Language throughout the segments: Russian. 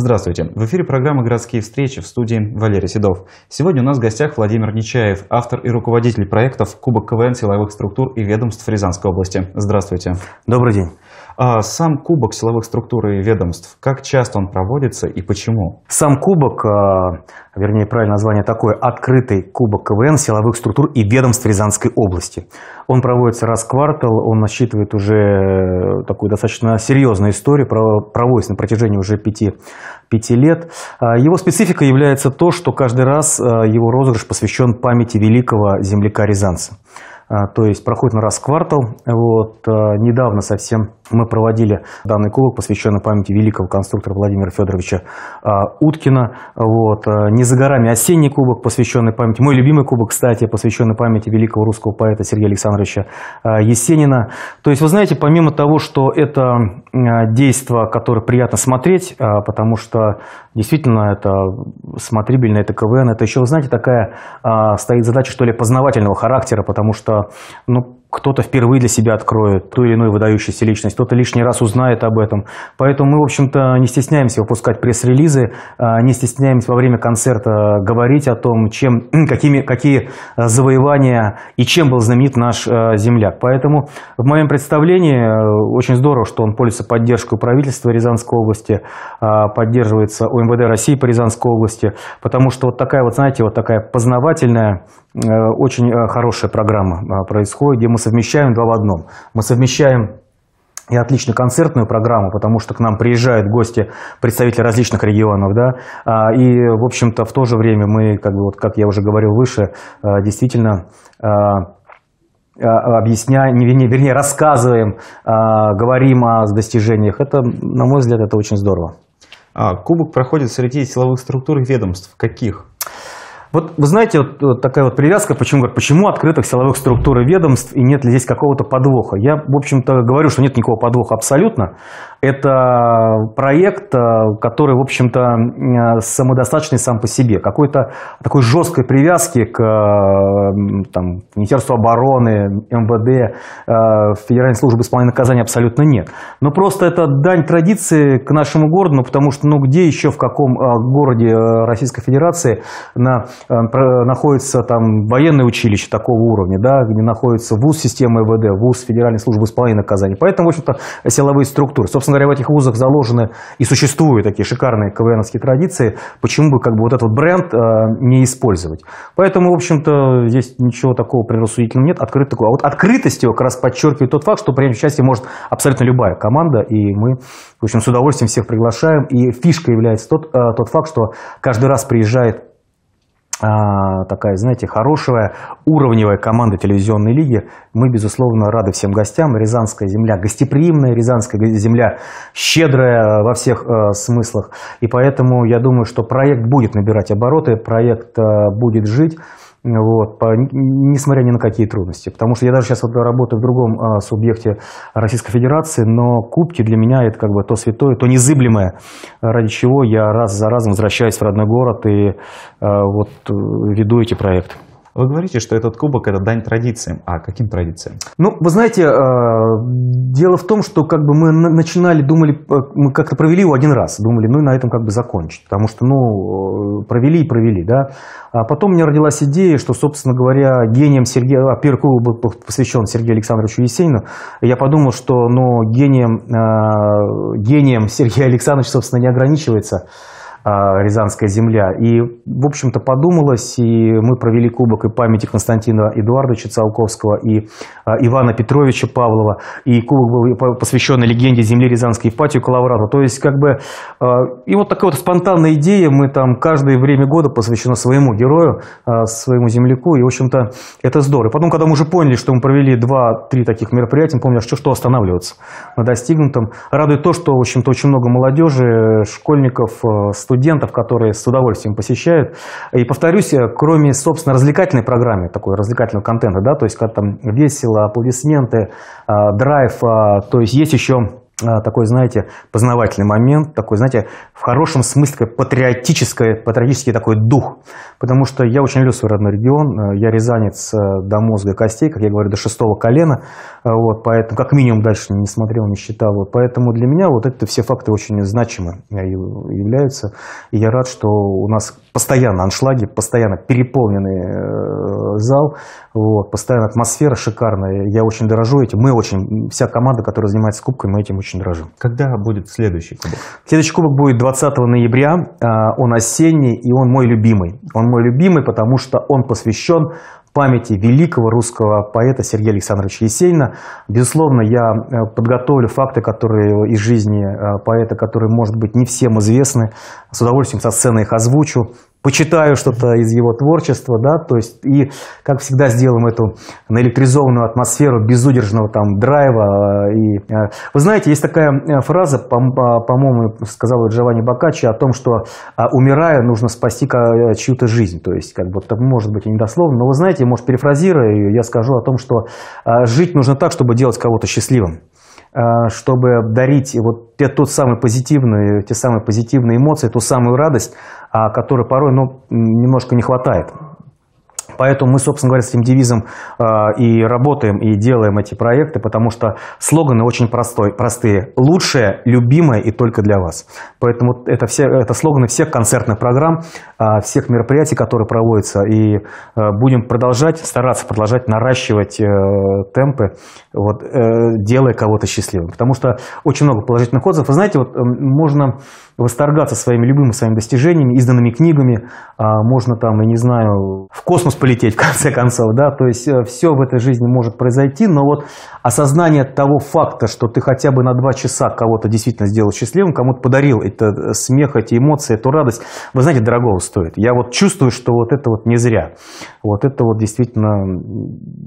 Здравствуйте! В эфире программа «Городские встречи» в студии Валерий Седов. Сегодня у нас в гостях Владимир Нечаев, автор и руководитель проектов «Кубок КВН силовых структур и ведомств Рязанской области». Здравствуйте! Добрый день! А сам кубок силовых структур и ведомств, как часто он проводится и почему? Сам кубок, а, вернее правильное название такое, открытый кубок КВН силовых структур и ведомств Рязанской области. Он проводится раз в квартал, он насчитывает уже э, такую достаточно серьезную историю, проводится на протяжении уже пяти, пяти лет. А его специфика является то, что каждый раз э, его розыгрыш посвящен памяти великого земляка Рязанца. То есть проходит на раз в квартал. Вот, недавно совсем мы проводили данный кубок, посвященный памяти великого конструктора Владимира Федоровича а, Уткина. Вот. А, Не за горами осенний кубок, посвященный памяти, мой любимый кубок, кстати, посвященный памяти великого русского поэта Сергея Александровича а, Есенина. То есть, вы знаете, помимо того, что это действие, которое приятно смотреть, потому что действительно это смотрибельно, это КВН, это еще, вы знаете, такая стоит задача, что ли, познавательного характера, потому что, ну, кто-то впервые для себя откроет ту или иную выдающуюся личность, кто-то лишний раз узнает об этом. Поэтому мы, в общем-то, не стесняемся выпускать пресс-релизы, а, не стесняемся во время концерта говорить о том, чем, какими, какие а, завоевания и чем был знаменит наш а, земляк. Поэтому в моем представлении очень здорово, что он пользуется поддержкой правительства Рязанской области, поддерживается УМВД России по Рязанской области, потому что вот такая вот, знаете, вот такая познавательная Э, очень э, хорошая программа э, происходит, где мы совмещаем два в одном. Мы совмещаем и отличную концертную программу, потому что к нам приезжают гости, представители различных регионов, да, а, и, в общем-то, в то же время мы, как, бы, вот, как я уже говорил выше, действительно объясняем, вернее, вернее рассказываем, говорим о достижениях. Это, на мой взгляд, это очень здорово. А, кубок проходит среди силовых структур и ведомств. Каких? Вот вы знаете, вот, вот такая вот привязка, почему, говорят, почему открытых силовых структур и ведомств и нет ли здесь какого-то подвоха? Я, в общем-то, говорю, что нет никакого подвоха абсолютно. Это проект, э, который, в общем-то, э, самодостаточный сам по себе. Какой-то такой жесткой привязки к э, там, Министерству обороны, МВД, Федеральной службе исполнения наказания абсолютно нет. Но просто это дань традиции к нашему городу, ну, потому что ну, где еще, в каком городе Российской Федерации на, находится там, военное училище такого уровня, да, где находится ВУЗ системы МВД, ВУЗ Федеральной службы исполнения наказания. Поэтому, в общем-то, силовые структуры. Собственно, собственно говоря, в этих вузах заложены и существуют такие шикарные КВНовские традиции, почему бы как бы вот этот вот бренд э, не использовать. Поэтому, в общем-то, здесь ничего такого предрассудительного нет, открыт такой. А вот открытость его как раз подчеркивает тот факт, что принять участие может абсолютно любая команда, и мы, в общем, с удовольствием всех приглашаем. И фишка является тот, э, тот факт, что каждый раз приезжает э, такая, знаете, хорошая уровневая команда телевизионной лиги. Мы, безусловно, рады всем гостям. Рязанская земля гостеприимная, Рязанская земля щедрая э, во всех э, смыслах. И поэтому я думаю, что проект будет набирать обороты, проект э, будет жить вот, по, несмотря ни на какие трудности. Потому что я даже сейчас вот работаю в другом а, субъекте Российской Федерации, но кубки для меня это как бы то святое, то незыблемое, ради чего я раз за разом возвращаюсь в родной город и а, вот э, веду эти проекты. Вы говорите, что этот кубок это дань традициям. А каким традициям? Ну, вы знаете, а, дело в том, что как бы мы начинали, думали, э, мы как-то провели его один раз, думали, ну и на этом как бы закончить, потому что, ну, э, провели и провели, да. А потом у меня родилась идея, что, собственно говоря, гением Сергея, а, первый кубок был посвящен Сергею Александровичу Есенину, я подумал, что, ну, гением, э, гением Сергея Александровича, собственно, не ограничивается а, Рязанская земля. И, в общем-то, подумалось, и мы провели кубок и памяти Константина Эдуардовича Циолковского и а, Ивана Петровича Павлова, и кубок был посвящен легенде земли Рязанской Ипатию Коловрату. То есть, как бы, а, и вот такая вот спонтанная идея, мы там каждое время года посвящено своему герою, своему земляку, и, в общем-то, это здорово. И потом, когда мы уже поняли, что мы провели два-три таких мероприятия, мы помнили, что, что останавливаться на достигнутом. Радует то, что, в общем-то, очень много молодежи, школьников, студентов, студентов, которые с удовольствием посещают. И повторюсь, э, кроме, собственно, развлекательной программы, такой развлекательного контента, да, то есть как там весело, аплодисменты, э, драйв, э, то есть есть еще а, такой, знаете, познавательный момент, такой, знаете, в хорошем смысле такой патриотический, патриотический такой дух. Потому что я очень люблю свой родной регион, э, я рязанец э, до мозга костей, как я говорю, до шестого колена, э, вот, поэтому как минимум дальше не смотрел, не считал. Вот, поэтому для меня вот это все факты очень значимы являются. И я рад, что у нас постоянно аншлаги, постоянно переполненный э, зал, вот, постоянно атмосфера шикарная. Я очень дорожу этим. Мы очень, вся команда, которая занимается кубкой, мы этим очень дорожим. Когда будет следующий кубок? Следующий кубок будет 20 ноября. А, он осенний и он мой любимый. Он мой любимый, потому что он посвящен памяти великого русского поэта Сергея Александровича Есенина. Безусловно, я э, подготовлю факты, которые из жизни э, поэта, которые, может быть, не всем известны. С удовольствием со сцены их озвучу почитаю что-то из его творчества, да, то есть и, как всегда, сделаем эту наэлектризованную атмосферу безудержного там драйва. Э, и, э, вы знаете, есть такая э, фраза, по-моему, сказал Джованни Бакачи о том, что а, умирая, нужно спасти чью-то жизнь, то есть, как бы, может быть, и недословно, но вы знаете, может, перефразируя ее, я скажу о том, что а, жить нужно так, чтобы делать кого-то счастливым. Э, чтобы дарить вот те, тот самый позитивный, те самые позитивные эмоции, ту самую радость, а, которой порой ну, немножко не хватает. Поэтому мы, собственно говоря, с этим девизом э, и работаем, и делаем эти проекты, потому что слоганы очень простой, простые. Лучшее, любимое и только для вас. Поэтому это, все, это слоганы всех концертных программ, э, всех мероприятий, которые проводятся. И э, будем продолжать, стараться продолжать наращивать темпы, вот, делая кого-то счастливым. Потому что очень много положительных отзывов. Вы знаете, вот можно восторгаться своими любимыми, своими достижениями, изданными книгами. Можно там, я не знаю, в космос полететь улететь, в конце концов, да, то есть э, все в этой жизни может произойти, но вот осознание того факта, что ты хотя бы на два часа кого-то действительно сделал счастливым, кому-то подарил это э, смех, эти эмоции, эту радость, вы знаете, дорого стоит. Я вот чувствую, что вот это вот не зря. Вот это вот действительно,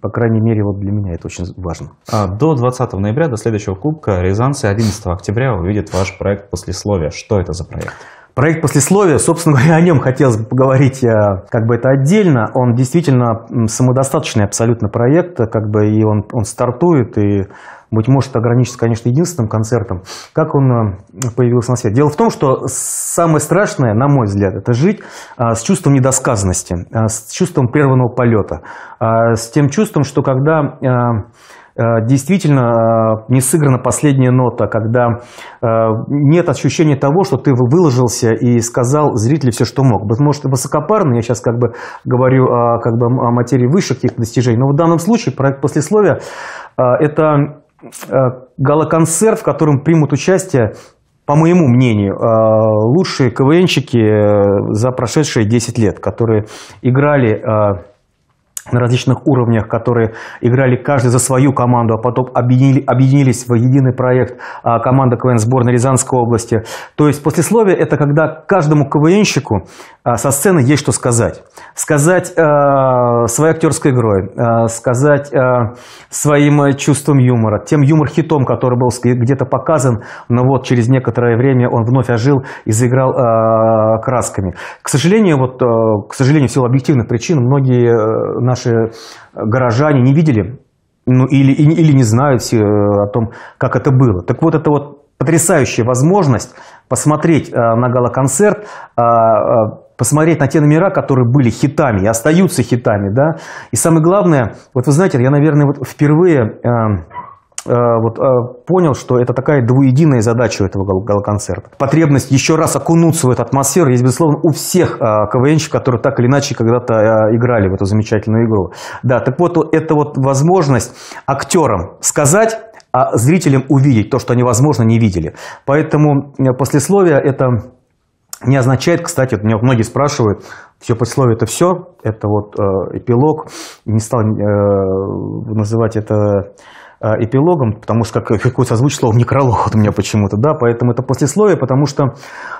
по крайней мере, вот для меня это очень важно. А до 20 ноября, до следующего кубка, рязанцы 11 октября увидят ваш проект «Послесловие». Что это за проект? Проект послесловия, собственно говоря, о нем хотелось бы поговорить э, как бы это отдельно. Он действительно самодостаточный абсолютно проект, как бы и он, он стартует, и, быть может, ограничится, конечно, единственным концертом. Как он э, появился на свет? Дело в том, что самое страшное, на мой взгляд, это жить э, с чувством недосказанности, с чувством прерванного полета, с тем чувством, что когда Э, действительно э, не сыграна последняя нота, когда э, нет ощущения того, что ты выложился и сказал зрителю все, что мог. Может, высокопарно, я сейчас как бы говорю о, как бы, о материи высших каких-то достижений, но в данном случае проект «Послесловие» – это галоконцерт, в котором примут участие по моему мнению, лучшие КВНщики за прошедшие 10 лет, которые играли на различных уровнях, которые играли каждый за свою команду, а потом объединили, объединились в единый проект а, команда КВН сборной Рязанской области. То есть послесловие – это когда каждому КВНщику а, со сцены есть что сказать. Сказать а, своей актерской игрой, а, сказать а, своим чувством юмора, тем юмор-хитом, который был где-то показан, но вот через некоторое время он вновь ожил и заиграл а, красками. К сожалению, вот, а, к сожалению, в силу объективных причин, многие э, наши э, горожане не видели ну, или, или не знают все э, о том, как это было. Так вот, это вот потрясающая возможность посмотреть э, на гала посмотреть на те номера, которые были хитами и остаются хитами. Да? И самое главное, вот вы знаете, я, наверное, вот впервые Э, вот, э, понял, что это такая двуединая задача у этого гала Потребность еще раз окунуться в эту атмосферу есть, безусловно, у всех э, КВНщиков, которые так или иначе когда-то играли в эту замечательную игру. Да, так вот, это вот возможность актерам сказать, а зрителям увидеть то, что они, возможно, не видели. Поэтому послесловие – это не означает, кстати, вот меня многие спрашивают, все послесловие это все, это вот э, эпилог, не стал э, называть это Э, эпилогом, потому что какое-то созвучит слово некролог вот у меня почему-то, да, поэтому это послесловие, потому что,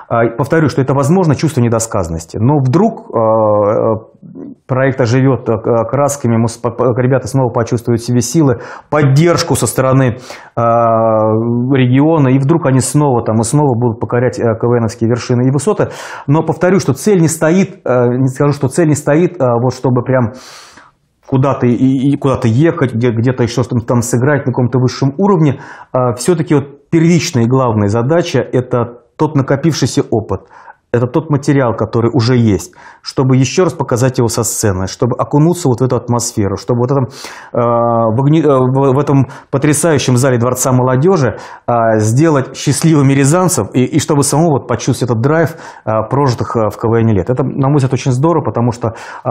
э, повторю, что это возможно чувство недосказанности, но вдруг э, проект оживет красками, ребята снова почувствуют себе силы, поддержку со стороны региона, и вдруг они снова там и снова будут покорять КВНовские вершины и высоты, но повторю, что цель не стоит, не скажу, что цель не стоит, вот чтобы прям куда-то и, и куда-то ехать, где, где-то еще там, там сыграть на каком-то высшем уровне, а, все-таки вот первичная и главная задача – это тот накопившийся опыт, это тот материал, который уже есть, чтобы еще раз показать его со сцены, чтобы окунуться вот в эту атмосферу, чтобы вот этом, э, э, в, в этом потрясающем зале Дворца молодежи э, сделать счастливыми рязанцев и, и чтобы самому вот почувствовать этот драйв э, прожитых э, в КВН лет. Это, на мой взгляд, очень здорово, потому что э,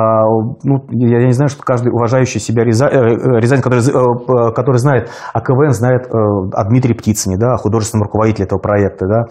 ну, я, я не знаю, что каждый уважающий себя ряза, э, э рязань, который, э, который знает о КВН, знает э, о Дмитрии Птицыне, да, о художественном руководителе этого проекта, да,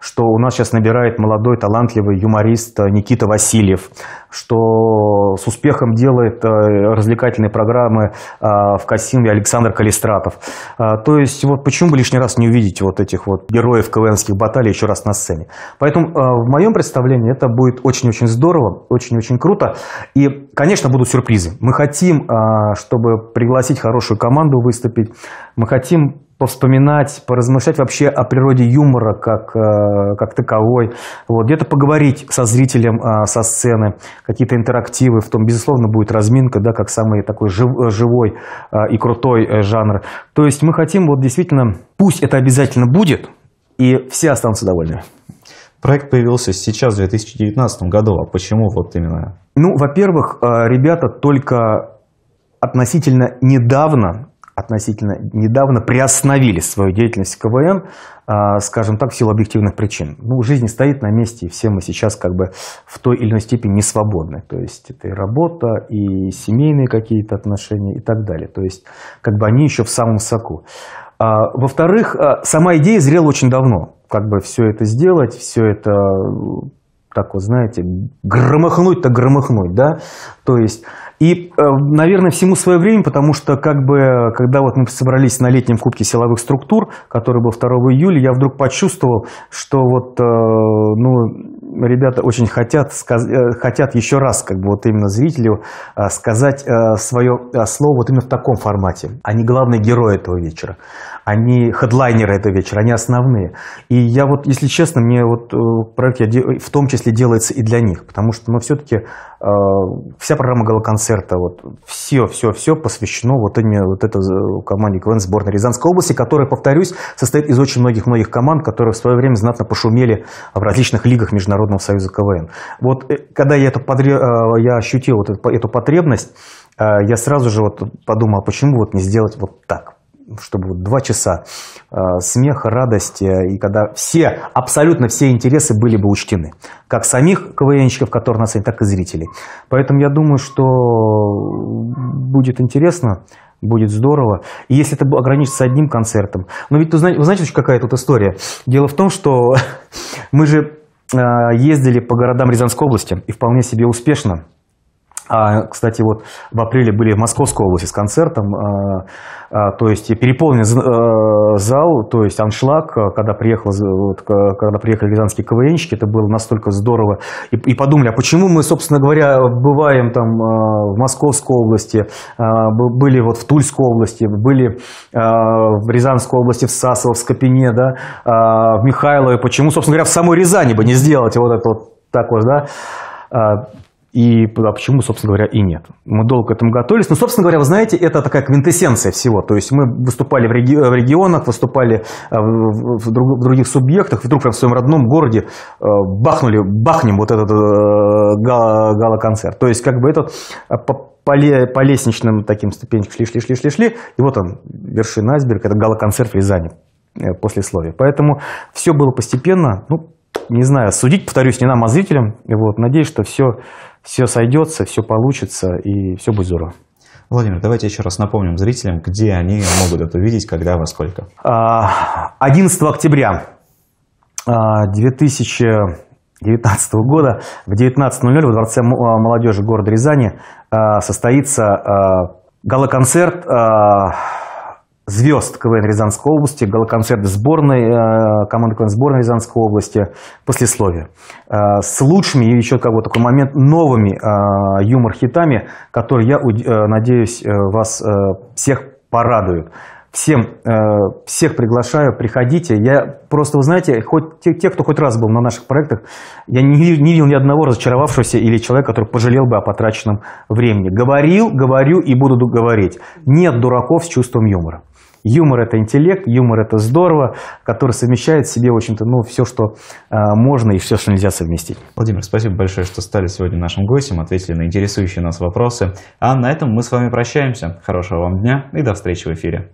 что у нас сейчас набирает молодой талант талантливый юморист Никита Васильев, что с успехом делает э, развлекательные программы э, в костюме Александр Калистратов. Э, то есть вот почему бы лишний раз не увидеть вот этих вот героев КВНских баталий еще раз на сцене. Поэтому в моем представлении это будет очень-очень здорово, очень-очень круто. И, конечно, будут сюрпризы. Мы хотим, чтобы пригласить хорошую команду выступить. Мы хотим повспоминать, поразмышлять вообще о природе юмора как, э, как таковой, вот, где-то поговорить со зрителем э, со сцены, какие-то интерактивы, в том, безусловно, будет разминка, да, как самый такой жив, э, живой и крутой жанр. То есть мы хотим вот действительно, пусть это обязательно будет, и все останутся довольны. Проект появился сейчас, в 2019 году, а почему вот именно? Ну, во-первых, ребята только относительно недавно относительно недавно приостановили свою деятельность в КВН, а, скажем так, в силу объективных причин. Ну, жизнь стоит на месте, и все мы сейчас как бы в той или иной степени не свободны. То есть это и работа, и семейные какие-то отношения и так далее. То есть как бы они еще в самом соку. А, во-вторых, а, сама идея зрела очень давно. Как бы все это сделать, все это э, так вот, знаете, громыхнуть-то громыхнуть, да? То есть и, э, наверное, всему свое время, потому что как бы, когда вот мы собрались на летнем кубке силовых структур, который был 2 июля, я вдруг почувствовал, что вот, э, ну, ребята очень хотят, э, хотят еще раз, как бы вот именно зрителю сказать свое слово вот именно в таком формате. Они главные герои этого вечера, они хедлайнеры этого вечера, они основные. И я вот, если честно, мне вот проект я в том числе делается и для них, потому что, ну, все-таки Э, вся программа галоконцерта, вот все, все, все посвящено вот именно вот этой команде КВН сборной Рязанской области, которая, повторюсь, состоит из очень многих-многих команд, которые в свое время знатно пошумели в различных лигах Международного союза КВН. Вот э, когда я, это, э, я ощутил вот эту, потребность, я сразу же вот подумал, а почему вот не сделать вот так? чтобы вот два часа э, смеха, радости, и когда все, абсолютно все интересы были бы учтены. Как самих КВНщиков, которые нас так и зрителей. Поэтому я думаю, что будет интересно, будет здорово. И если это ограничится одним концертом. Но ведь, вы знаете, вы знаете какая тут история? Дело в том, что мы же э, ездили по городам Рязанской области, и вполне себе успешно – а, кстати, вот в апреле были в Московской области с концертом, а, а, то есть переполнен а, зал, то есть аншлаг, а, когда, приехал, вот, когда приехали рязанские КВНщики, это было настолько здорово. И, и подумали, а почему мы, собственно говоря, бываем там а, в Московской области, были вот в Тульской области, были в Рязанской области, в Сасово, в Скопине, да, в Михайлове, почему, собственно говоря, в самой Рязани бы не сделать вот это вот так вот, да, и а почему, собственно говоря, и нет. Мы долго к этому готовились. Но, собственно говоря, вы знаете, это такая квинтэссенция всего. То есть мы выступали в, реги- в регионах, выступали э, в, в, друг- в других субъектах. Вдруг прям в своем родном городе э, бахнули, бахнем вот этот э, гала- гала-концерт. То есть как бы этот э, по, по лестничным таким ступенькам шли, шли, шли, шли, шли. И вот он, вершина айсберга, это гала-концерт в Рязани э, послесловие. Поэтому все было постепенно. Ну, не знаю, судить, повторюсь, не нам, а зрителям. Вот, надеюсь, что все, все сойдется, все получится и все будет здорово. Владимир, давайте еще раз напомним зрителям, где они могут это увидеть, когда, во сколько. 11 а, октября 2019 а, года в 19.00 во Дворце а, молодежи города Рязани состоится гала-концерт звезд КВН Рязанской области, галоконцерт сборной, э, команды КВН сборной Рязанской области, послесловие. Э, с лучшими и еще как бы такой момент новыми э, юмор-хитами, которые, я надеюсь, вас всех порадуют. Всем, всех приглашаю, приходите. Я просто, вы знаете, хоть те, те, кто хоть раз был на наших проектах, я не, не видел ни одного разочаровавшегося или человека, который пожалел бы о потраченном времени. Говорил, говорю и буду говорить. Нет дураков с чувством юмора. Юмор – это интеллект, юмор – это здорово, который совмещает в себе, в общем-то, ну, все, что э, можно и все, что нельзя совместить. Владимир, спасибо большое, что стали сегодня нашим гостем, ответили на интересующие нас вопросы. А на этом мы с вами прощаемся. Хорошего вам дня и до встречи в эфире.